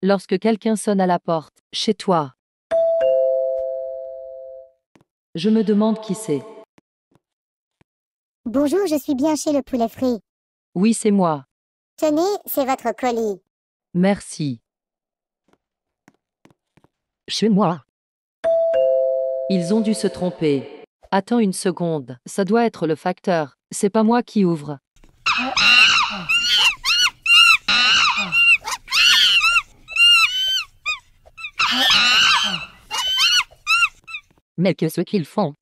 Lorsque quelqu'un sonne à la porte, chez toi. Je me demande qui c'est. Bonjour, je suis bien chez le poulet frit. Oui, c'est moi. Tenez, c'est votre colis. Merci. Chez moi. Ils ont dû se tromper. Attends une seconde, ça doit être le facteur. C'est pas moi qui ouvre. Mais que ce qu'ils font